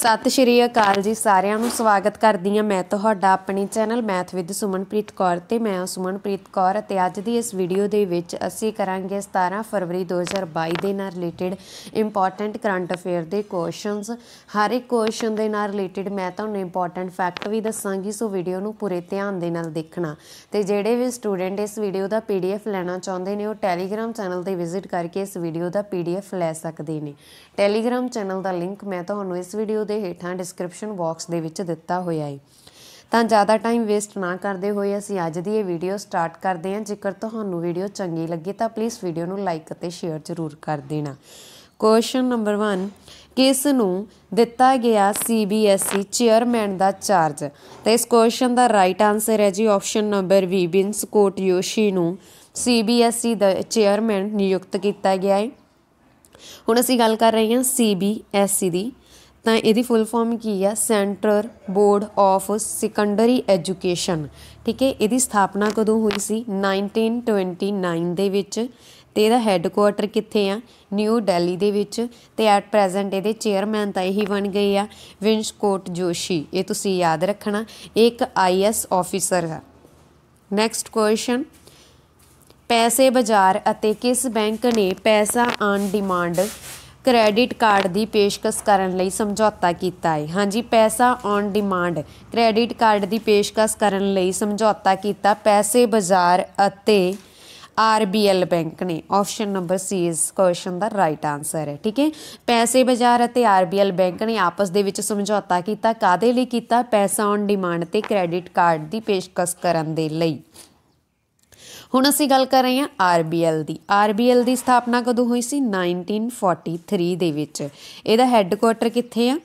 ਸਤਿ ਸ਼੍ਰੀ ਅਕਾਲ ਜੀ ਸਾਰਿਆਂ ਨੂੰ ਸਵਾਗਤ ਕਰਦੀ ਹਾਂ ਮੈਂ ਤੁਹਾਡਾ ਆਪਣੀ channel math with Sumanpreet Kaur ਤੇ ਮੈਂ ਹਾਂ ਸੁਮਨਪ੍ਰੀਤ ਕੌਰ ਤੇ ਅੱਜ ਦੀ ਇਸ ਵੀਡੀਓ ਦੇ ਵਿੱਚ ਅਸੀਂ ਕਰਾਂਗੇ 17 ਫਰਵਰੀ 2022 ਦੇ ਨਾਲ ਰਿਲੇਟਡ ਇੰਪੋਰਟੈਂਟ ਕਰੰਟ ਅਫੇਅਰ ਦੇ ਕੁਐਸਚਨਸ ਹਰ ਇੱਕ ਕੁਐਸਚਨ ਦੇ ਨਾਲ ਰਿਲੇਟਡ ਮੈਂ ਤੁਹਾਨੂੰ ਇੰਪੋਰਟੈਂਟ ਫੈਕਟ ਵੀ ਦੱਸਾਂਗੀ ਸੋ ਵੀਡੀਓ ਨੂੰ ਪੂਰੇ ਧਿਆਨ ਦੇ ਨਾਲ ਦੇਖਣਾ ਤੇ ਜਿਹੜੇ ਵੀ ਸਟੂਡੈਂਟ ਇਸ ਵੀਡੀਓ ਦਾ ਪੀਡੀਐਫ ਲੈਣਾ ਚਾਹੁੰਦੇ ਨੇ ਉਹ ਟੈਲੀਗ੍ਰam ਚੈਨਲ ਤੇ ਵਿਜ਼ਿਟ ਕਰਕੇ ਇਸ ਵੀਡੀਓ ਦਾ ਪੀਡੀਐਫ ਲੈ ਸਕਦੇ ਨੇ ਟੈਲੀਗ੍ਰam ਚੈਨਲ ਦਾ ਲਿੰਕ ਮੈਂ ਤੁਹਾਨੂੰ ਇਸ ਵੀਡੀਓ ਦੇ ਹੇਠਾਂ ਡਿਸਕ੍ਰਿਪਸ਼ਨ ਬਾਕਸ ਦੇ ਵਿੱਚ ਦਿੱਤਾ ਹੋਇਆ ਹੈ ਤਾਂ ਜ਼ਿਆਦਾ ਟਾਈਮ ਵੇਸਟ ਨਾ ਕਰਦੇ ਹੋਏ ਅਸੀਂ ਅੱਜ ਦੀ ਇਹ ਵੀਡੀਓ ਸਟਾਰਟ ਕਰਦੇ ਹਾਂ ਜੇਕਰ ਤੁਹਾਨੂੰ ਵੀਡੀਓ ਚੰਗੀ ਲੱਗੀ ਤਾਂ ਪਲੀਜ਼ ਵੀਡੀਓ ਨੂੰ ਲਾਈਕ ਅਤੇ ਸ਼ੇਅਰ ਜ਼ਰੂਰ ਕਰ ਦੇਣਾ ਕੁਐਸਚਨ ਨੰਬਰ 1 ਕਿਸ ਨੂੰ ਦਿੱਤਾ ਗਿਆ ਸੀਬੀਐਸਈ ਚੇਅਰਮੈਨ e ਦਾ ਚਾਰਜ ਤਾਂ ਇਸ ਕੁਐਸਚਨ ਦਾ ਰਾਈਟ ਆਨਸਰ ਹੈ ਜੀ ਆਪਸ਼ਨ ਨੰਬਰ ਵੀ ਬਿੰਸ ਕੋਟ ਯੋਸ਼ੀ ਨੂੰ ਸੀਬੀਐਸਈ e ਦਾ ਚੇਅਰਮੈਨ ਨਿਯੁਕਤ ਕੀਤਾ ਗਿਆ ਹੈ ਹੁਣ ਅਸੀਂ ਗੱਲ ਕਰ ਰਹੇ ਹਾਂ ਸੀਬੀਐਸਈ e ਦੀ ਤਾਂ ਇਹਦੀ ਫੁੱਲ ਫਾਰਮ ਕੀ ਆ centre board of secondary education ਠੀਕ ਹੈ ਇਹਦੀ ਸਥਾਪਨਾ ਕਦੋਂ ਹੋਈ ਸੀ 1929 ਦੇ ਵਿੱਚ ਤੇ ਇਹਦਾ ਹੈੱਡਕੁਆਟਰ ਕਿੱਥੇ ਆ ਨਿਊ ਦਿੱਲੀ ਦੇ ਵਿੱਚ ਤੇ ਐਟ ਪ੍ਰੈਜ਼ੈਂਟ ਇਹਦੇ ਚੇਅਰਮੈਨ ਤਾਂ ਇਹੀ ਬਣ ਗਏ ਆ ਕੋਟ ਜੋਸ਼ੀ ਇਹ ਤੁਸੀਂ ਯਾਦ ਰੱਖਣਾ ਇਹ ਇੱਕ ਆਈਐਸ ਆਫੀਸਰ ਹੈ ਨੈਕਸਟ ਕੁਐਸਚਨ ਪੈਸੇ ਬਾਜ਼ਾਰ ਅਤੇ ਕਿਸ ਬੈਂਕ ਨੇ Paisa on demand credit card ਦੀ ਪੇਸ਼ਕਸ਼ ਕਰਨ ਲਈ ਸਮਝੌਤਾ ਕੀਤਾ ਹੈ ਹਾਂਜੀ Paisa on demand credit card ਦੀ ਪੇਸ਼ਕਸ਼ ਕਰਨ ਲਈ ਸਮਝੌਤਾ ਕੀਤਾ ਪੈਸੇ ਬਾਜ਼ਾਰ ਅਤੇ RBL ਬੈਂਕ ਨੇ ਆਪਸ਼ਨ ਨੰਬਰ ਸੀ ਇਸ ਕੁਐਸਚਨ ਦਾ ਰਾਈਟ ਆਨਸਰ ਹੈ ਠੀਕ ਹੈ ਪੈਸੇ ਬਾਜ਼ਾਰ ਅਤੇ RBL ਬੈਂਕ ਨੇ ਆਪਸ ਦੇ ਵਿੱਚ ਸਮਝੌਤਾ ਕੀਤਾ ਕਾਦੇ ਲਈ ਕੀਤਾ ਪੈਸਾ ਔਨ ਡਿਮਾਂਡ ਤੇ ਕ੍ਰੈਡਿਟ ਕਾਰਡ ਦੀ ਪੇਸ਼ਕਸ਼ ਕਰਨ ਦੇ ਲਈ ਹੁਣ ਅਸੀਂ ਗੱਲ ਕਰ ਰਹੇ ਹਾਂ ਆਰਬੀਐਲ ਦੀ ਆਰਬੀਐਲ ਦੀ ਸਥਾਪਨਾ ਕਦੋਂ ਹੋਈ ਸੀ 1943 ਦੇ ਵਿੱਚ ਇਹਦਾ ਹੈੱਡਕੁਆਟਰ ਕਿੱਥੇ ਆ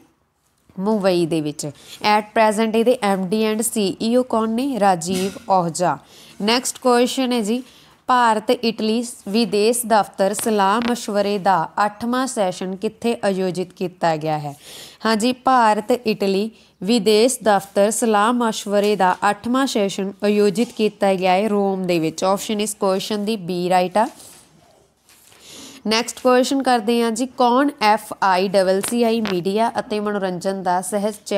ਮੁੰਬਈ ਦੇ ਵਿੱਚ ਐਟ ਪ੍ਰੈਜ਼ੈਂਟ ਇਹਦੇ ਐਮਡੀ ਐਂਡ ਸੀਈਓ ਕੌਣ ਨੇ ਰਾਜੀਵ ਔਜਾ ਨੈਕਸਟ ਕੁਐਸਚਨ ਹੈ ਜੀ ਭਾਰਤ ਇਟਲੀ ਵਿਦੇਸ਼ ਦਫ਼ਤਰ ਸਲਾਹ مشਵਰੇ ਦਾ 8ਵਾਂ ਸੈਸ਼ਨ ਕਿੱਥੇ ਆਯੋਜਿਤ ਕੀਤਾ ਗਿਆ ਹੈ ਹਾਂਜੀ ਭਾਰਤ ਇਟਲੀ ਵਿਦੇਸ਼ ਦਫ਼ਤਰ ਸਲਾਹ مشਵਰੇ ਦਾ 8ਵਾਂ ਸੈਸ਼ਨ ਆਯੋਜਿਤ ਕੀਤਾ ਗਿਆ ਹੈ ਰੋਮ ਦੇ ਵਿੱਚ ਆਪਸ਼ਨ ਇਸ ਕੁਐਸਚਨ ਦੀ ਬੀ ਰਾਈਟ ਆ ਨੈਕਸਟ ਕੁਐਸਚਨ ਕਰਦੇ ਹਾਂ ਜੀ ਕੌਣ F I double C I media ਅਤੇ ਮਨੋਰੰਜਨ ਦਾ ਸਹਿਜ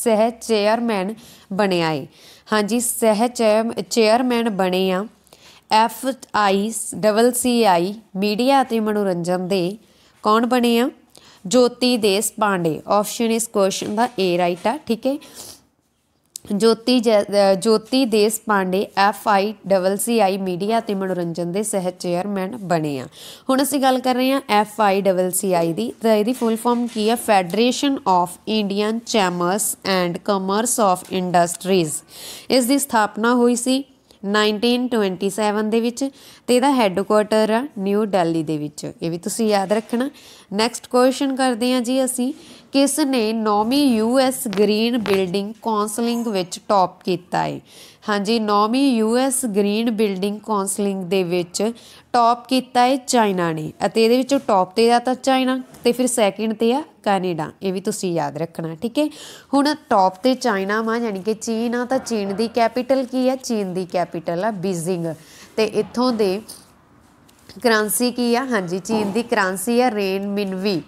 ਸਹਿ ਚੇਅਰਮੈਨ ਬਣਿਆ ਹੈ ਹਾਂਜੀ ਸਹਿ ਚੇਅਰਮੈਨ ਬਣੇ ਆ F I double C I media ਅਤੇ ਮਨੋਰੰਜਨ ਦੇ ਕੌਣ ਬਣੇ ਆ ਜੋਤੀ ਦੇਸ ਪਾਂਡੇ ਆਪਸ਼ਨ ਇਸ ਕੁਐਸਚਨ ਦਾ ਏ ਰਾਈਟ ਆ ਠੀਕ ਹੈ Jyoti Jyoti Deshpande F I double C I media ਤੇ ਮਨੋਰੰਜਨ ਦੇ ਸਹਿ ਚੇਅਰਮੈਨ ਬਣੇ ਆ ਹੁਣ ਅਸੀਂ ਗੱਲ ਕਰ ਰਹੇ ਆ ਐਫ ਆਈ ਡਬਲ ਸੀ ਆਈ ਦੀ ਤਾਂ ਇਹਦੀ ਫੁੱਲ ਫਾਰਮ ਕੀ ਆ federation of Indian chambers and commerce of industries ਇਸ ਦੀ ਸਥਾਪਨਾ ਹੋਈ ਸੀ 1927 ਦੇ ਵਿੱਚ ਤੇ ਇਹਦਾ ਹੈੱਡਕੁਆਟਰ ਆ ਨਿਊ ਦਿੱਲੀ ਦੇ ਵਿੱਚ ਇਹ ਵੀ ਤੁਸੀਂ ਯਾਦ ਰੱਖਣਾ ਨੈਕਸਟ ਕੁਐਸਚਨ ਕਰਦੇ ਹਾਂ ਜੀ ਅਸੀਂ ਕਿਸ ਨੇ 9ਵੀਂ ਯੂਐਸ ਗ੍ਰੀਨ ਬਿਲਡਿੰਗ ਕਾਉਂਸਲਿੰਗ ਵਿੱਚ ਟੌਪ ਕੀਤਾ ਹੈ ਹਾਂਜੀ 9ਵੀਂ ਯੂਐਸ ਗ੍ਰੀਨ ਬਿਲਡਿੰਗ ਕਾਉਂਸਲਿੰਗ ਦੇ ਵਿੱਚ ਟੌਪ ਕੀਤਾ ਹੈ ਚਾਈਨਾ ਨੇ ਅਤੇ ਇਹਦੇ ਵਿੱਚੋਂ ਟੌਪ ਤੇ ਆ ਤਾਂ ਚਾਈਨਾ ਤੇ ਫਿਰ ਸੈਕਿੰਡ ਤੇ ਆ ਕੈਨੇਡਾ ਇਹ ਵੀ ਤੁਸੀਂ ਯਾਦ ਰੱਖਣਾ ਠੀਕ ਹੈ ਹੁਣ ਟੌਪ ਤੇ ਚਾਈਨਾ ਮਾ ਯਾਨੀ ਕਿ ਚੀਨ ਆ ਤਾਂ ਚੀਨ ਦੀ ਕੈਪੀਟਲ ਕੀ ਹੈ ਚੀਨ ਦੀ ਕੈਪੀਟਲ ਆ ਬੀਜ਼ਿੰਗ ਤੇ ਇੱਥੋਂ ਦੇ ਕਰੰਸੀ ਕੀ ਆ ਹਾਂਜੀ ਚੀਨ ਦੀ ਕਰੰਸੀ ਆ ਰੇਨ ਮਿਨਵੀ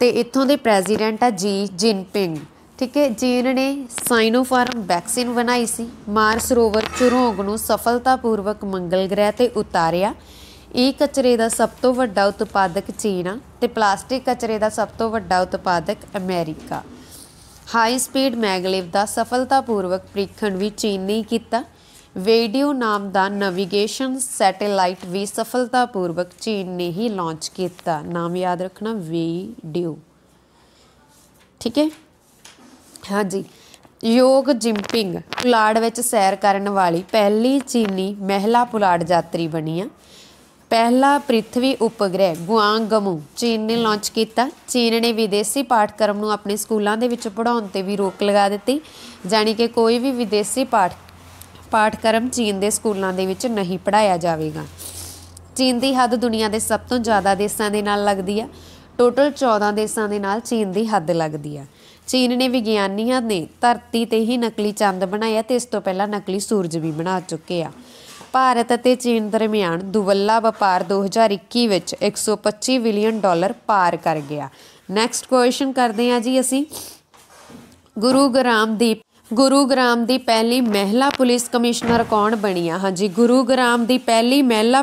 ਤੇ ਇੱਥੋਂ ਦੇ ਪ੍ਰੈਜ਼ੀਡੈਂਟ ਆ ਜੀ ਜਿਨਪਿੰਗ ਠੀਕ ਹੈ ਚੀਨ ਨੇ ਸਾਈਨੋਫਾਰਮ ਵੈਕਸੀਨ ਬਣਾਈ ਸੀ ਮਾਰਸ ਰੋਵਰ ਚੁਰੋਂਗ ਨੂੰ ਸਫਲਤਾਪੂਰਵਕ ਮੰਗਲ ਗ੍ਰਹਿ ਤੇ ਉਤਾਰਿਆ ਇਹ ਕਚਰੇ ਦਾ ਸਭ ਤੋਂ ਵੱਡਾ ਉਤਪਾਦਕ ਚੀਨ ਆ ਤੇ ਪਲਾਸਟਿਕ ਕਚਰੇ ਦਾ ਸਭ ਤੋਂ ਵੱਡਾ ਉਤਪਾਦਕ ਅਮਰੀਕਾ ਹਾਈ ਸਪੀਡ ਮੈਗਲੇਵ ਦਾ ਸਫਲਤਾਪੂਰਵਕ ਪ੍ਰੀਖਣ ਵੀ ਚੀਨ ਨੇ ਕੀਤਾ ਵੇਡਿਓ ਨਾਮ ਦਾ ਨੈਵੀਗੇਸ਼ਨ ਸੈਟੇਲਾਈਟ ਵੀ ਸਫਲਤਾਪੂਰਵਕ ਚੀਨ ਨੇ ਹੀ ਲਾਂਚ ਕੀਤਾ ਨਾਮ ਯਾਦ ਰੱਖਣਾ ਵੇਡਿਓ ਠੀਕ ਹੈ ਹਾਂਜੀ ਯੋਗ ਜਿੰਪਿੰਗ ਪੁਲਾੜ ਵਿੱਚ ਸੈਰ ਕਰਨ ਵਾਲੀ ਪਹਿਲੀ ਚੀਨੀ ਮਹਿਲਾ ਪੁਲਾੜ ਯਾਤਰੀ ਬਣੀ ਆ ਪਹਿਲਾ ਪ੍ਰithvi ਉਪਗ੍ਰਹਿ ਗੁਆਂਗਮੂ ਚੀਨ ਨੇ ਲਾਂਚ ਕੀਤਾ ਚੀਨ ਨੇ ਵਿਦੇਸ਼ੀ ਪਾਠਕ੍ਰਮ ਨੂੰ ਆਪਣੇ ਸਕੂਲਾਂ ਦੇ ਵਿੱਚ ਪੜਾਉਣ ਤੇ ਵੀ ਰੋਕ ਲਗਾ ਦਿੱਤੀ ਜਾਨੀ ਕਿ ਕੋਈ ਵੀ ਵਿਦੇਸ਼ੀ ਪਾਠ ਪਾਠਕ੍ਰਮ ਚੀਨ ਦੇ ਸਕੂਲਾਂ ਦੇ ਵਿੱਚ ਨਹੀਂ ਪੜਾਇਆ ਜਾਵੇਗਾ ਚੀਨ ਦੀ ਹੱਦ ਦੁਨੀਆ ਦੇ ਸਭ ਤੋਂ ਜ਼ਿਆਦਾ ਦੇਸ਼ਾਂ ਦੇ ਨਾਲ ਲੱਗਦੀ ਆ ਟੋਟਲ 14 ਦੇਸ਼ਾਂ ਦੇ ਨਾਲ ਚੀਨ ਦੀ ਹੱਦ ਲੱਗਦੀ ਆ ਚੀਨ ਨੇ ਵਿਗਿਆਨੀਆਂ ਨੇ ਧਰਤੀ ਤੇ ਹੀ ਨਕਲੀ ਚੰਦ ਬਣਾਇਆ ਤੇ ਇਸ ਤੋਂ ਪਹਿਲਾਂ ਨਕਲੀ ਸੂਰਜ ਵੀ ਬਣਾ ਚੁੱਕੇ ਆ ਭਾਰਤ ਅਤੇ ਚੀਨ ਦਰਮਿਆਨ ਦੁਵੱਲਾ ਵਪਾਰ 2021 ਵਿੱਚ 125 ਬਿਲੀਅਨ ਡਾਲਰ ਪਾਰ ਕਰ ਗਿਆ ਨੈਕਸਟ ਕੁਐਸਚਨ ਕਰਦੇ ਆ ਜੀ ਅਸੀਂ ਗੁਰੂ ਗੁਰੂ ਗੁਰੂਗ੍ਰਾਮ ਦੀ ਪਹਿਲੀ ਮਹਿਲਾ ਪੁਲਿਸ ਕਮਿਸ਼ਨਰ ਕੌਣ ਬਣੀ ਆ ਹਾਂਜੀ ਗੁਰੂਗ੍ਰਾਮ ਦੀ ਪਹਿਲੀ ਮਹਿਲਾ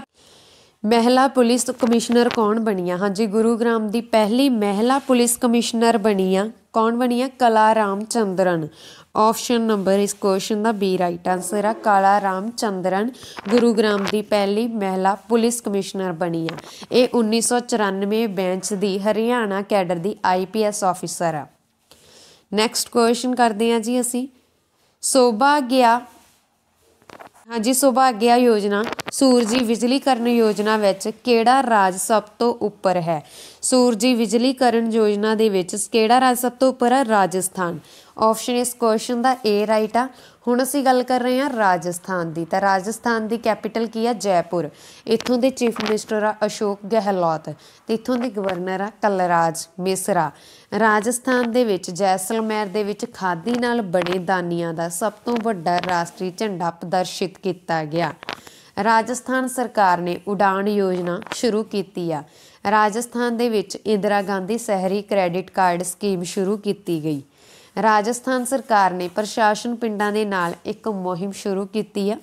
ਮਹਿਲਾ ਪੁਲਿਸ ਕਮਿਸ਼ਨਰ ਕੌਣ ਬਣੀਆਂ ਹਾਂਜੀ ਗੁਰੂਗ੍ਰਾਮ ਦੀ ਪਹਿਲੀ ਮਹਿਲਾ ਪੁਲਿਸ ਕਮਿਸ਼ਨਰ ਬਣੀਆਂ ਕੌਣ ਬਣੀਆਂ Kala Ramachandran option number ਇਸ ਕੁਐਸਚਨ ਦਾ ਬੀ ਰਾਈਟ ਆਨਸਰ ਆ ਕਾਲਾ ਰਾਮ ਚੰਦਰਨ ਗੁਰੂਗ੍ਰਾਮ ਦੀ ਪਹਿਲੀ ਮਹਿਲਾ ਪੁਲਿਸ ਕਮਿਸ਼ਨਰ ਬਣੀ ਆ ਇਹ 1994 ਬੈਂਚ ਦੀ ਹਰਿਆਣਾ ਕੈਡਰ ਦੀ ਆਈਪੀਐਸ ਆਫੀਸਰ ਆ ਨੈਕਸਟ ਕੁਐਸਚਨ ਕਰਦੇ ਆ ਜੀ ਅਸੀਂ ਸੋਭਾ ਗਿਆ ਹਾਂਜੀ ਸੁਭਾਗਿਆ ਯੋਜਨਾ ਸੂਰਜੀ ਬਿਜਲੀਕਰਨ ਯੋਜਨਾ ਵਿੱਚ ਕਿਹੜਾ ਰਾਜ ਸਭ ਤੋਂ ਉੱਪਰ ਹੈ ਸੂਰਜੀ ਬਿਜਲੀਕਰਨ ਯੋਜਨਾ ਦੇ ਵਿੱਚ ਕਿਹੜਾ ਰਾਜ ਸਭ ਤੋਂ ਉੱਪਰ ਹੈ ਰਾਜਸਥਾਨ ਆਪਸ਼ਨ ਇਸ ਕੁਐਸਚਨ ਦਾ ਏ ਰਾਈਟ ਆ ਹੁਣ ਅਸੀਂ ਗੱਲ ਕਰ ਰਹੇ ਹਾਂ ਰਾਜਸਥਾਨ ਦੀ ਤਾਂ ਰਾਜਸਥਾਨ ਦੀ ਕੈਪੀਟਲ ਕੀ ਹੈ ਜੈਪੁਰ ਇੱਥੋਂ ਦੇ ਚੀਫ ਮਿਨਿਸਟਰ ਆ ਅਸ਼ੋਕ ਗਹਿਲੋਤ ਤੇ ਇੱਥੋਂ ਦੇ ਗਵਰਨਰ ਆ ਕਲਰਾਜ ਮਿਸਰਾ ਰਾਜਸਥਾਨ ਦੇ ਵਿੱਚ ਜੈਸਲਮੇਰ ਦੇ ਵਿੱਚ ਖਾਦੀ ਨਾਲ ਬਣੇ ਦਾਨੀਆਂ ਦਾ ਸਭ ਤੋਂ ਵੱਡਾ ਰਾਸ਼ਟਰੀ ਝੰਡਾ ਪ੍ਰਦਰਸ਼ਿਤ ਕੀਤਾ ਗਿਆ ਰਾਜਸਥਾਨ ਸਰਕਾਰ ਨੇ ਉਡਾਨ ਯੋਜਨਾ ਸ਼ੁਰੂ ਕੀਤੀ ਆ ਰਾਜਸਥਾਨ ਦੇ ਵਿੱਚ ਇੰਦਰਾ ਗਾਂਧੀ ਸ਼ਹਿਰੀ ਕ੍ਰੈਡਿਟ ਕਾਰਡ ਸਕੀਮ ਸ਼ੁਰੂ ਕੀਤੀ ਗਈ ਰਾਜਸਥਾਨ ਸਰਕਾਰ ਨੇ ਪ੍ਰਸ਼ਾਸਨ ਪਿੰਡਾਂ ਦੇ ਨਾਲ ਇੱਕ ਮੁਹਿੰਮ ਸ਼ੁਰੂ ਕੀਤੀ ਆ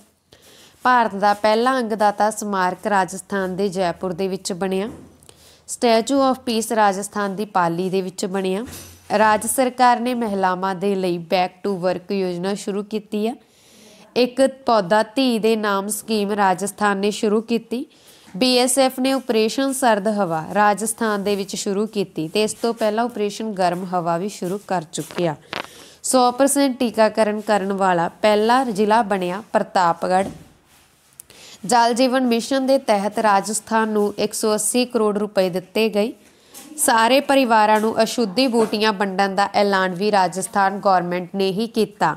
ਭਾਰਤ ਦਾ ਪਹਿਲਾ ਅੰਗਦਾਤਾ ਸਮਾਰਕ ਰਾਜਸਥਾਨ ਦੇ ਜੈਪੁਰ ਦੇ ਵਿੱਚ ਬਣਿਆ ਸਟੈਚੂ ਆਫ ਪੀਸ ਰਾਜਸਥਾਨ ਦੀ ਪਾਲੀ ਦੇ ਵਿੱਚ ਬਣਿਆ ਰਾਜ ਸਰਕਾਰ ਨੇ ਮਹਿਲਾਵਾਂ ਦੇ ਲਈ ਬੈਕ ਟੂ ਵਰਕ ਯੋਜਨਾ ਸ਼ੁਰੂ ਕੀਤੀ ਆ ਇੱਕ ਪੌਦਾ ਧੀ ਦੇ ਨਾਮ ਸਕੀਮ ਰਾਜਸਥਾਨ ਨੇ ਸ਼ੁਰੂ ਕੀਤੀ ਬੀਐਸਐਫ ਨੇ ਆਪਰੇਸ਼ਨ ਸਰਦ ਹਵਾ ਰਾਜਸਥਾਨ ਦੇ ਵਿੱਚ ਸ਼ੁਰੂ ਕੀਤੀ ਤੇ ਇਸ ਤੋਂ ਪਹਿਲਾਂ ਆਪਰੇਸ਼ਨ ਗਰਮ ਹਵਾ ਵੀ ਸ਼ੁਰੂ ਕਰ ਚੁੱਕਿਆ 100% ਟੀਕਾਕਰਨ ਕਰਨ ਵਾਲਾ ਪਹਿਲਾ ਜ਼ਿਲ੍ਹਾ ਬਣਿਆ ਪ੍ਰਤਾਪਗੜ ਜਲ ਜੀਵਨ ਮਿਸ਼ਨ ਦੇ ਤਹਿਤ ਰਾਜਸਥਾਨ ਨੂੰ 180 ਕਰੋੜ ਰੁਪਏ ਦਿੱਤੇ ਗਏ ਸਾਰੇ ਪਰਿਵਾਰਾਂ ਨੂੰ ਅਸ਼ੁੱਧੀ ਬੂਟੀਆਂ ਵੰਡਣ ਦਾ ਐਲਾਨ ਵੀ ਰਾਜਸਥਾਨ ਗਵਰਨਮੈਂਟ ਨੇ ਹੀ ਕੀਤਾ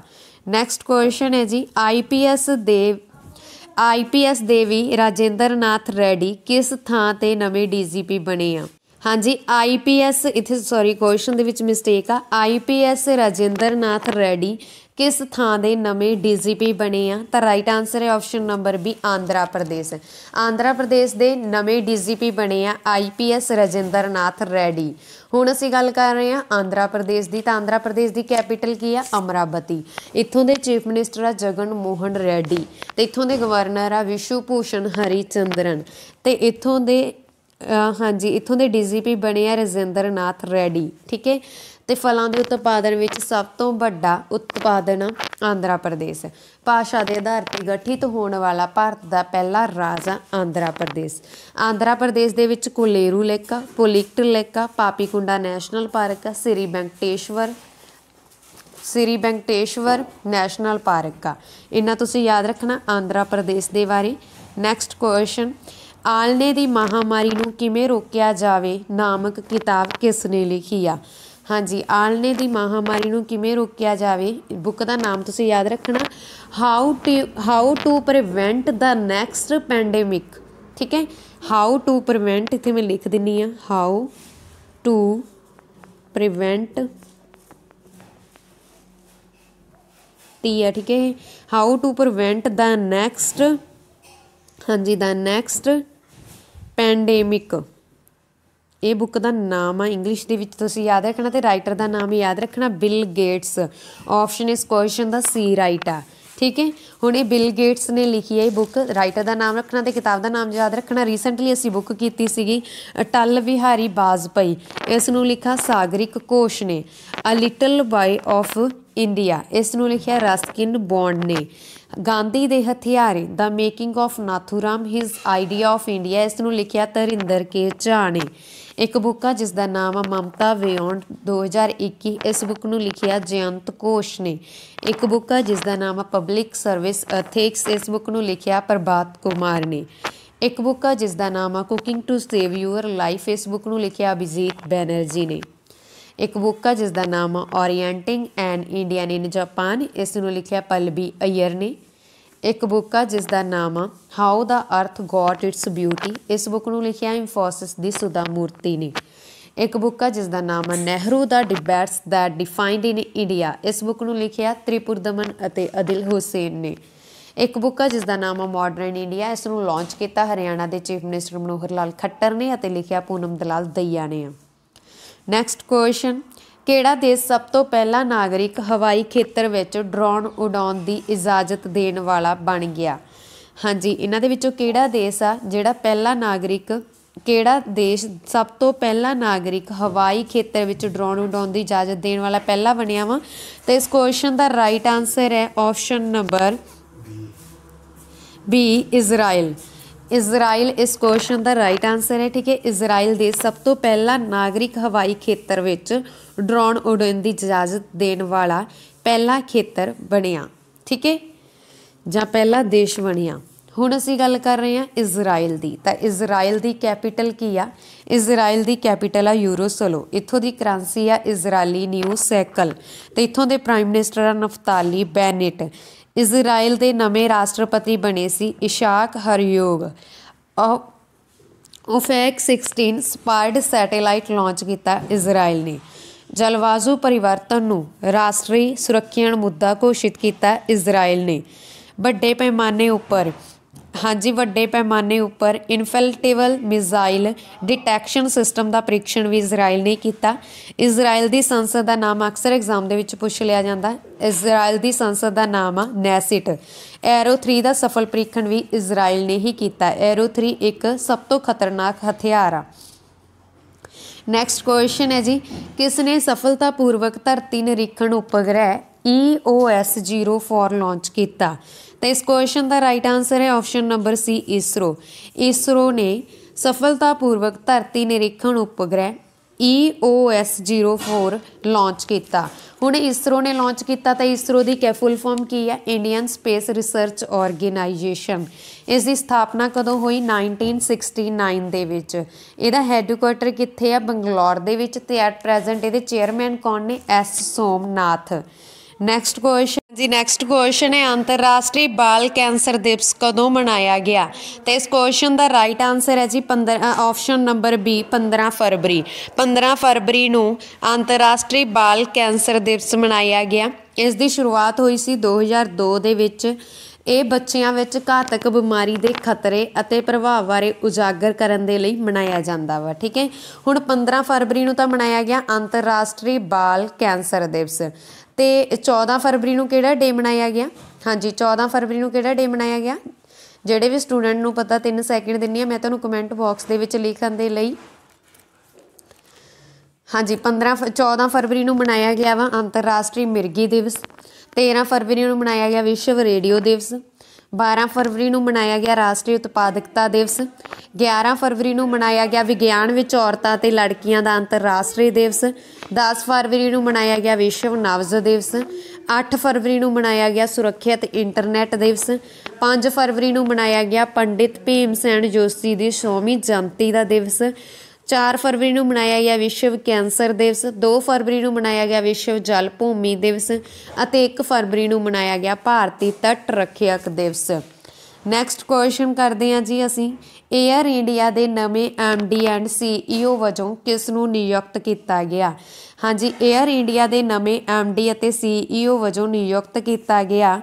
ਨੈਕਸਟ ਕੁਐਸਚਨ ਹੈ ਜੀ ਆਈਪੀਐਸ ਦੇ ਆਈਪੀਐਸ ਦੇਵੀ ਰਾਜੇਂਦਰਨਾਥ ਰੈਡੀ ਕਿਸ ਥਾਂ ਤੇ ਨਵੇਂ ਡੀਜੀਪੀ ਬਣੇ ਆ ਹਾਂਜੀ ਆਈਪੀਐਸ ਇਥੇ ਸੌਰੀ ਕੁਐਸਚਨ ਦੇ ਵਿੱਚ ਮਿਸਟੇਕ ਆ ਆਈਪੀਐਸ ਰਾਜੇਂਦਰਨਾਥ ਰੈਡੀ ਕਿਸ ਥਾਂ ਦੇ ਨਵੇਂ ਡੀਜੀਪੀ ਬਣੇ ਆ ਤਾਂ ਰਾਈਟ ਆਨਸਰ ਹੈ option number B Andhra Pradesh Andhra Pradesh ਦੇ ਨਵੇਂ ਡੀਜੀਪੀ ਬਣੇ ਆ ਆਈਪੀਐਸ ਰਜਿੰਦਰਨਾਥ ਰੈਡੀ ਹੁਣ ਅਸੀਂ ਗੱਲ ਕਰ ਰਹੇ ਆ ਆਂਧਰਾ ਪ੍ਰਦੇਸ਼ ਦੀ ਤਾਂ ਆਂਧਰਾ ਪ੍ਰਦੇਸ਼ ਦੀ ਕੈਪੀਟਲ ਕੀ ਆ ਅਮਰਾਵਤੀ ਇੱਥੋਂ ਦੇ ਚੀਫ ਮਿਨਿਸਟਰ ਆ ਜਗਨ ਮੋਹਨ ਰੈਡੀ ਤੇ ਇੱਥੋਂ ਦੇ ਗਵਰਨਰ ਆ ਵਿਸ਼ੂ ਭੂਸ਼ਣ ਹਰੀਚੰਦਰਨ ਤੇ ਇੱਥੋਂ ਦੇ ਹਾਂਜੀ ਇੱਥੋਂ ਦੇ ਡੀਜੀਪੀ ਬਣੇ ਆ ਰਜਿੰਦਰਨਾਥ ਰੈਡੀ ਠੀਕ ਹੈ ਤੇ ਫਲਾਂ ਦੇ ਉਤਪਾਦਨ ਵਿੱਚ ਸਭ ਤੋਂ ਵੱਡਾ ਉਤਪਾਦਨ ਆਂਧਰਾ ਪ੍ਰਦੇਸ਼ ਹੈ ਭਾਸ਼ਾ ਦੇ ਆਧਾਰ ਤੇ ਗਠਿਤ ਹੋਣ ਵਾਲਾ ਭਾਰਤ ਦਾ ਪਹਿਲਾ ਰਾਜ ਆਂਧਰਾ ਪ੍ਰਦੇਸ਼ ਆਂਧਰਾ ਪ੍ਰਦੇਸ਼ ਦੇ ਵਿੱਚ ਕੋਲੇਰੂ ਲੇਕਾ ਪੋਲਿਕਟ ਲੇਕਾ Papikonda national park Sri Venkateswara Sri Venkateswara national park ਆ ਇਹਨਾਂ ਤੁਸੀਂ ਯਾਦ ਰੱਖਣਾ ਆਂਧਰਾ ਪ੍ਰਦੇਸ਼ ਦੇ ਬਾਰੇ ਨੈਕਸਟ ਕੁਐਸਚਨ ਆਲਨੇ ਦੀ ਮਹਾਮਾਰੀ ਨੂੰ ਕਿਵੇਂ ਰੋਕਿਆ ਜਾਵੇ ਨਾਮਕ ਕਿਤਾਬ ਕਿਸ ਨੇ ਲਿਖੀ ਆ ਹਾਂਜੀ ਆਲਨੇ ਦੀ ਮਹਾਮਾਰੀ ਨੂੰ ਕਿਵੇਂ ਰੋਕਿਆ ਜਾਵੇ ਬੁੱਕ ਦਾ ਨਾਮ ਤੁਸੀਂ ਯਾਦ ਰੱਖਣਾ how to how to prevent the next pandemic ਠੀਕ ਹੈ ਹਾਊ ਟੂ ਪ੍ਰੀਵੈਂਟ ਇੱਥੇ ਮੈਂ ਲਿਖ ਦਿੰਨੀ ਆ ਹਾਊ ਟੂ ਪ੍ਰੀਵੈਂਟ ਟੀ ਆ ਠੀਕ ਹੈ how to prevent the next ਹਾਂਜੀ ਦਾ ਨੈਕਸਟ ਪੈਂਡੇਮਿਕ ਇਹ ਬੁੱਕ ਦਾ ਨਾਮ ਆ ਇੰਗਲਿਸ਼ ਦੇ ਵਿੱਚ ਤੁਸੀਂ ਯਾਦ ਰੱਖਣਾ ਤੇ ਰਾਈਟਰ ਦਾ ਨਾਮ ਯਾਦ ਰੱਖਣਾ ਬਿਲ ਗੇਟਸ ਆਪਸ਼ਨ ਇਸ ਕੁਐਸਚਨ ਦਾ ਸੀ ਰਾਈਟ ਆ ਠੀਕ ਹੈ ਹੁਣ ਇਹ ਬਿਲ ਗੇਟਸ ਨੇ ਲਿਖੀ ਹੈ ਇਹ ਬੁੱਕ ਰਾਈਟਰ ਦਾ ਨਾਮ ਰੱਖਣਾ ਤੇ ਕਿਤਾਬ ਦਾ ਨਾਮ ਯਾਦ ਰੱਖਣਾ ਰੀਸੈਂਟਲੀ ਅਸੀਂ ਬੁੱਕ ਕੀਤੀ ਸੀਗੀ ਟੱਲ ਵਿਹਾਰੀ ਬਾਜਪਈ ਇਸ ਨੂੰ ਲਿਖਾ ਸਾਗਰਿਕ ਕੋਸ਼ ਨੇ a little by of India ਇਸ ਨੂੰ ਲਿਖਿਆ ਰਸਕਿਨ ਬੌਂਡ ਨੇ ਗਾਂਧੀ ਦੇ ਹਥਿਆਰੇ ਦਾ making of Nathuram his idea of India ਇਸ ਨੂੰ ਲਿਖਿਆ ਤਰਿੰਦਰ ਕੇ ਝਾਣੇ ਇੱਕ ਬੁੱਕ ਆ ਜਿਸ ਦਾ ਨਾਮ ਆ ਮਮਤਾ ਵਿਯੋਂਡ 2021 ਇਸ ਬੁੱਕ ਨੂੰ ਲਿਖਿਆ ਜਯੰਤ ਕੋਸ਼ ਨੇ ਇੱਕ ਬੁੱਕ ਆ ਜਿਸ ਦਾ ਨਾਮ ਆ ਪਬਲਿਕ ਸਰਵਿਸ ਅਥਿਕਸ ਇਸ ਬੁੱਕ ਨੂੰ ਲਿਖਿਆ ਪ੍ਰਭਾਤ ਕੁਮਾਰ ਨੇ ਇੱਕ ਬੁੱਕ ਆ ਜਿਸ ਦਾ ਨਾਮ ਆ cooking to save your life ਇਸ ਬੁੱਕ ਨੂੰ ਲਿਖਿਆ ਅਭਿਜੀਤ ਬੈਨਰਜੀ ਨੇ ਇੱਕ ਬੁੱਕ ਆ ਜਿਸ ਦਾ ਨਾਮ orienting and Indian in Japan ਇਸ ਨੂੰ ਲਿਖਿਆ ਪਲਬੀ ਅਯਰ ਨੇ ਇੱਕ ਬੁੱਕ ਆ ਜਿਸ ਦਾ ਨਾਮ how the earth got its beauty ਇਸ ਬੁੱਕ ਨੂੰ ਲਿਖਿਆ ਇਨਫੋਸਿਸ ਦੀ ਸੁਦਾ ਮੂਰਤੀ ਨੇ ਇੱਕ ਬੁੱਕ ਆ ਜਿਸ ਦਾ ਨਾਮ ਆ Nehru the debates that defined in India ਇਸ ਬੁੱਕ ਨੂੰ ਲਿਖਿਆ ਤ੍ਰਿਪੁਰਦਮਨ ਅਤੇ ਅਦਿਲ ਹੁਸੈਨ ਨੇ ਇੱਕ ਬੁੱਕ ਆ ਜਿਸ ਦਾ ਨਾਮ ਆ ਮਾਡਰਨ ਇੰਡੀਆ ਇਸ ਨੂੰ ਲਾਂਚ ਕੀਤਾ ਹਰਿਆਣਾ ਦੇ ਚੀਫ ਮਿਨਿਸਟਰ ਮਨੋਹਰ ਲਾਲ ਖੱਟਰ ਨੇ ਅਤੇ ਲਿਖਿਆ ਪੂਨਮ ਦਲਾਲ ਦਈਆ ਨੇ ਨੈਕਸਟ ਕੁਐਸਚਨ ਕਿਹੜਾ ਦੇਸ਼ ਸਭ ਤੋਂ ਪਹਿਲਾ ਨਾਗਰਿਕ ਹਵਾਈ ਖੇਤਰ ਵਿੱਚ ਡਰੋਨ ਉਡਾਉਣ ਦੀ ਇਜਾਜ਼ਤ ਦੇਣ ਵਾਲਾ ਬਣ ਗਿਆ ਹਾਂਜੀ ਇਹਨਾਂ ਦੇ ਵਿੱਚੋਂ ਕਿਹੜਾ ਦੇਸ਼ ਆ ਜਿਹੜਾ ਪਹਿਲਾ ਨਾਗਰਿਕ ਕਿਹੜਾ ਦੇਸ਼ ਸਭ ਤੋਂ ਪਹਿਲਾ ਨਾਗਰਿਕ ਹਵਾਈ ਖੇਤਰ ਵਿੱਚ ਡਰੋਨ ਉਡਾਉਣ ਦੀ ਇਜਾਜ਼ਤ ਦੇਣ ਵਾਲਾ ਪਹਿਲਾ ਬਣਿਆ ਵਾ ਤੇ ਇਸ ਕੁਐਸਚਨ ਦਾ ਰਾਈਟ ਆਨਸਰ ਹੈ option number B Israel Israel ਇਸ ਕੁਐਸਚਨ ਦਾ ਰਾਈਟ ਆਨਸਰ ਹੈ ਠੀਕ ਹੈ ਇਜ਼ਰਾਈਲ ਦੇ ਸਭ ਤੋਂ ਪਹਿਲਾ ਨਾਗਰਿਕ ਹਵਾਈ ਖੇਤਰ ਵਿੱਚ ਡਰੋਨ ਉਡਾਉਣ ਦੀ ਇਜਾਜ਼ਤ ਦੇਣ ਵਾਲਾ ਪਹਿਲਾ ਖੇਤਰ ਬਣਿਆ ਠੀਕ ਹੈ ਜਾਂ ਪਹਿਲਾ ਦੇਸ਼ ਬਣਿਆ ਹੁਣ ਅਸੀਂ ਗੱਲ ਕਰ ਰਹੇ ਹਾਂ ਇਜ਼ਰਾਈਲ ਦੀ ਤਾਂ ਇਜ਼ਰਾਈਲ ਦੀ ਕੈਪੀਟਲ ਕੀ ਆ ਇਜ਼ਰਾਈਲ ਦੀ ਕੈਪੀਟਲ ਆ ਯੂਰੋਸਲੋ ਇੱਥੋਂ ਦੀ ਕਰੰਸੀ ਆ ਇਜ਼ਰਾਈਲੀ ਨਿਊ ਸੈਕਲ ਤੇ ਇੱਥੋਂ ਦੇ ਪ੍ਰਾਈਮ ਮਿਨਿਸਟਰ ਆ ਨਫਤਾਲੀ ਬੈਨੇਟ ਇਜ਼ਰਾਈਲ ਦੇ ਨਵੇਂ ਰਾਸ਼ਟਰਪਤੀ ਬਣੇ ਸੀ ਇਸ਼ਾਕ ਹਰਯੋਗ ਉਫੈਕ 16 ਸਪਾਰਡ ਸੈਟੇਲਾਈਟ ਲਾਂਚ ਕੀਤਾ ਇਜ਼ਰਾਈਲ ਨੇ ਜਲਵਾਯੂ ਪਰਿਵਰਤਨ ਨੂੰ ਰਾਸ਼ਟਰੀ ਸੁਰੱਖਿਆਣ ਮੁੱਦਾ ਘੋਸ਼ਿਤ ਕੀਤਾ ਇਜ਼ਰਾਈਲ ਨੇ ਵੱਡੇ ਪੈਮਾਨੇ ਉੱਪਰ ਹਾਂਜੀ ਵੱਡੇ ਪੈਮਾਨੇ ਉੱਪਰ ਇਨਫੈਲਟੇਬਲ ਮਿਜ਼ਾਈਲ ਡਿਟੈਕਸ਼ਨ ਸਿਸਟਮ ਦਾ ਪ੍ਰੀਖਣ ਵੀ ਇਜ਼ਰਾਈਲ ਨੇ ਕੀਤਾ ਇਜ਼ਰਾਈਲ ਦੀ ਸੰਸਦ ਦਾ ਨਾਮ ਅਕਸਰ ਐਗਜ਼ਾਮ ਦੇ ਵਿੱਚ ਪੁੱਛ ਲਿਆ ਜਾਂਦਾ ਇਜ਼ਰਾਈਲ ਦੀ ਸੰਸਦ ਦਾ ਨਾਮ ਆ ਨੈਸਿਟ ਐਰੋ 3 ਦਾ ਸਫਲ ਪ੍ਰੀਖਣ ਵੀ ਇਜ਼ਰਾਈਲ ਨੇ ਹੀ ਕੀਤਾ ਐਰੋ 3 ਇੱਕ ਸਭ ਤੋਂ ਖਤਰਨਾਕ ਹਥਿਆਰ ਆ ਨੈਕਸਟ ਕੁਐਸਚਨ ਹੈ ਜੀ ਕਿਸ ਨੇ ਸਫਲਤਾਪੂਰਵਕ ਧਰਤੀ ਨਿਰੀਖਣ ਉਪਗ੍ਰਹਿ EOS-04 ਲਾਂਚ ਕੀਤਾ ਤਾਂ ਇਸ ਕੁਐਸਚਨ ਦਾ ਰਾਈਟ ਆਨਸਰ ਹੈ option number C ISRO ISRO ਨੇ ਸਫਲਤਾਪੂਰਵਕ ਧਰਤੀ ਨਿਰੀਖਣ ਉਪਗ੍ਰਹਿ EOS-04 ਲਾਂਚ ਕੀਤਾ ਹੁਣ ਇਸਰੋ ਨੇ ਲਾਂਚ ਕੀਤਾ ਤਾਂ ਇਸਰੋ ਦੀ ਕੀ ਫੁੱਲ ਫਾਰਮ ਕੀ ਹੈ ਇੰਡੀਅਨ ਸਪੇਸ ਰਿਸਰਚ ਆਰਗੇਨਾਈਜੇਸ਼ਨ ਇਸ ਦੀ ਸਥਾਪਨਾ ਕਦੋਂ ਹੋਈ 1969 ਦੇ ਵਿੱਚ ਇਹਦਾ ਹੈਡਕੁਆਟਰ ਕਿੱਥੇ ਆ ਬੰਗਲੌਰ ਦੇ ਵਿੱਚ ਤੇ ਐਟ ਪ੍ਰੈਜ਼ੈਂਟ ਇਹਦੇ ਚੇਅਰਮੈਨ ਕੌਣ ਨੇ ਐਸ ਸੋਮਨਾਥ ਨੈਕਸਟ ਕੁਐਸਚਨ ਜੀ ਨੈਕਸਟ ਕੁਐਸਚਨ ਹੈ ਅੰਤਰਰਾਸ਼ਟਰੀ ਬਾਲ ਕੈਂਸਰ ਦਿਵਸ ਕਦੋਂ ਮਨਾਇਆ ਗਿਆ ਤੇ ਇਸ ਕੁਐਸਚਨ ਦਾ ਰਾਈਟ ਆਨਸਰ ਹੈ ਜੀ 15 ਆਪਸ਼ਨ ਨੰਬਰ B 15 ਫਰਵਰੀ 15 ਫਰਵਰੀ ਨੂੰ ਅੰਤਰਰਾਸ਼ਟਰੀ ਬਾਲ ਕੈਂਸਰ ਦਿਵਸ ਮਨਾਇਆ ਗਿਆ ਇਸ ਦੀ ਸ਼ੁਰੂਆਤ ਹੋਈ ਸੀ 2002 ਦੇ ਵਿੱਚ ਇਹ ਬੱਚਿਆਂ ਵਿੱਚ ਘਾਤਕ ਬਿਮਾਰੀ ਦੇ ਖਤਰੇ ਅਤੇ ਪ੍ਰਭਾਵ ਬਾਰੇ ਉਜਾਗਰ ਕਰਨ ਦੇ ਲਈ ਮਨਾਇਆ ਜਾਂਦਾ ਵਾ ਠੀਕ ਹੈ ਹੁਣ 15 ਫਰਵਰੀ ਨੂੰ ਤਾਂ ਮਨਾਇਆ ਗਿਆ ਅੰਤਰਰਾਸ਼ਟਰੀ ਬਾਲ ਕੈਂਸਰ ਦਿਵਸ ਤੇ 14 ਫਰਵਰੀ ਨੂੰ ਕਿਹੜਾ ਡੇ ਮਨਾਇਆ ਗਿਆ ਹਾਂਜੀ 14 ਫਰਵਰੀ ਨੂੰ ਕਿਹੜਾ ਡੇ ਮਨਾਇਆ ਗਿਆ ਜਿਹੜੇ ਵੀ ਸਟੂਡੈਂਟ ਨੂੰ ਪਤਾ 3 ਸੈਕਿੰਡ ਦਿੰਨੀ ਆ ਮੈਂ ਤੁਹਾਨੂੰ ਕਮੈਂਟ ਬਾਕਸ ਦੇ ਵਿੱਚ ਲਿਖਣ ਦੇ ਲਈ ਹਾਂਜੀ 15 14 ਫਰਵਰੀ ਨੂੰ ਮਨਾਇਆ ਗਿਆ ਵਾ ਅੰਤਰਰਾਸ਼ਟਰੀ ਮਿਰਗੀ ਦਿਵਸ 13 ਫਰਵਰੀ ਨੂੰ ਮਨਾਇਆ ਗਿਆ ਵਿਸ਼ਵ ਰੇਡੀਓ ਦਿਵਸ 12 ਫਰਵਰੀ ਨੂੰ ਮਨਾਇਆ ਗਿਆ ਰਾਸ਼ਟਰੀ ਉਤਪਾਦਕਤਾ ਦਿਵਸ 11 ਫਰਵਰੀ ਨੂੰ ਮਨਾਇਆ ਗਿਆ ਵਿਗਿਆਨ ਵਿੱਚ ਔਰਤਾਂ ਤੇ ਲੜਕੀਆਂ ਦਾ ਅੰਤਰਰਾਸ਼ਟਰੀ ਦਿਵਸ 10 ਫਰਵਰੀ ਨੂੰ ਮਨਾਇਆ ਗਿਆ ਵਿਸ਼ਵ ਨਵਜ ਦਿਵਸ 8 ਫਰਵਰੀ ਨੂੰ ਮਨਾਇਆ ਗਿਆ ਸੁਰੱਖਿਅਤ ਇੰਟਰਨੈਟ ਦਿਵਸ 5 ਫਰਵਰੀ ਨੂੰ ਮਨਾਇਆ ਗਿਆ ਪੰਡਿਤ ਭੀਮ ਸੈਨ ਜੋਸ਼ੀ ਦੀ 100ਵੀਂ ਜਨਮਤੀ ਦਾ ਦਿਵਸ 4 ਫਰਵਰੀ ਨੂੰ ਮਨਾਇਆ ਗਿਆ ਵਿਸ਼ਵ ਕੈਂਸਰ ਦਿਵਸ 2 ਫਰਵਰੀ ਨੂੰ ਮਨਾਇਆ ਗਿਆ ਵਿਸ਼ਵ ਜਲ ਭੂਮੀ ਦਿਵਸ ਅਤੇ 1 ਫਰਵਰੀ ਨੂੰ ਮਨਾਇਆ ਗਿਆ ਭਾਰਤੀ ਤੱਟ ਰੱਖਿਅਕ ਦਿਵਸ ਨੈਕਸਟ ਕੁਐਸਚਨ ਕਰਦੇ ਹਾਂ ਜੀ ਅਸੀਂ 에ਅਰ ਇੰਡੀਆ ਦੇ ਨਵੇਂ ਐਮਡੀ ਐਂਡ ਸੀਈਓ ਵਜੋਂ ਕਿਸ ਨੂੰ ਨਿਯੁਕਤ ਕੀਤਾ ਗਿਆ ਹਾਂਜੀ 에ਅਰ ਇੰਡੀਆ ਦੇ ਨਵੇਂ ਐਮਡੀ ਅਤੇ ਸੀਈਓ e ਵਜੋਂ ਨਿਯੁਕਤ ਕੀਤਾ ਗਿਆ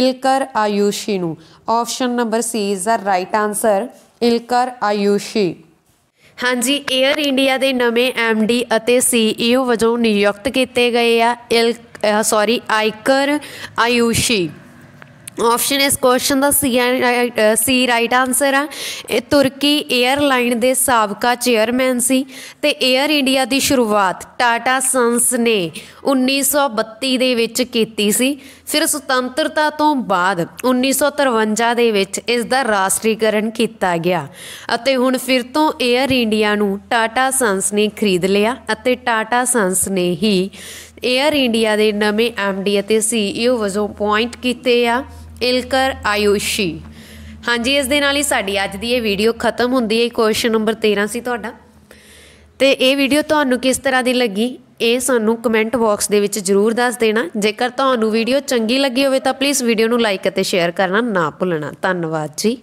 ਇਲਕਰ ਆਯੂਸ਼ੀ ਨੂੰ option number C is the right answer Ilker Ayci ਹਾਂਜੀ 에ਅਰ ਇੰਡੀਆ ਦੇ ਨਵੇਂ ਐਮਡੀ ਅਤੇ ਸੀਈਓ e ਵਜੋਂ ਨਿਯੁਕਤ ਕੀਤੇ ਗਏ ਆ ਇਲ ਸੌਰੀ ਆਈਕਰ ਆਯੂਸ਼ੀ ਆਪਸ਼ਨ ਇਸ ਕੁਐਸਚਨ ਦਾ ਸੀ ਸੀ ਰਾਈਟ ਆਨਸਰ ਆ ਇਹ ਤੁਰਕੀ 에ਅਰਲਾਈਨ ਦੇ ਸਾਬਕਾ ਚੇਅਰਮੈਨ ਸੀ ਤੇ 에ਅਰ ਇੰਡੀਆ ਦੀ ਸ਼ੁਰੂਆਤ ਟਾਟਾ ਸੰਸ ਨੇ 1932 ਦੇ ਵਿੱਚ ਕੀਤੀ ਸੀ ਫਿਰ ਸੁਤੰਤਰਤਾ ਤੋਂ ਬਾਅਦ 1953 ਦੇ ਵਿੱਚ ਇਸ ਦਾ ਰਾਸ਼ਟਰੀਕਰਨ ਕੀਤਾ ਗਿਆ ਅਤੇ ਹੁਣ ਫਿਰ ਤੋਂ 에ਅਰ ਇੰਡੀਆ ਨੂੰ ਟਾਟਾ ਸੰਸ ਨੇ ਖਰੀਦ ਲਿਆ ਅਤੇ ਟਾਟਾ ਸੰਸ ਨੇ ਹੀ 에ਅਰ ਇੰਡੀਆ ਦੇ ਨਵੇਂ ਐਮਡੀ ਅਤੇ ਸੀਈਓ ਵਜੋਂ ਪੁਆਇੰਟ ਕੀਤੇ ਆ ਇਲਕਰ ਆਯੂਸ਼ੀ ਹਾਂਜੀ ਇਸ ਦੇ ਨਾਲ ਹੀ ਸਾਡੀ ਅੱਜ ਦੀ ਇਹ ਵੀਡੀਓ ਖਤਮ ਹੁੰਦੀ ਹੈ ਕੁਐਸਚਨ ਨੰਬਰ 13 ਸੀ ਤੁਹਾਡਾ ਤੇ ਇਹ ਵੀਡੀਓ ਤੁਹਾਨੂੰ ਕਿਸ ਤਰ੍ਹਾਂ ਦੀ ਲੱਗੀ ਇਹ ਸਾਨੂੰ ਕਮੈਂਟ ਬਾਕਸ ਦੇ ਵਿੱਚ ਜਰੂਰ ਦੱਸ ਦੇਣਾ ਜੇਕਰ ਤੁਹਾਨੂੰ ਵੀਡੀਓ ਚੰਗੀ ਲੱਗੀ ਹੋਵੇ ਤਾਂ ਪਲੀਜ਼ ਵੀਡੀਓ ਨੂੰ ਲਾਈਕ ਅਤੇ ਸ਼ੇਅਰ ਕਰਨਾ ਨਾ ਭੁੱਲਣਾ ਧੰਨਵਾਦ ਜੀ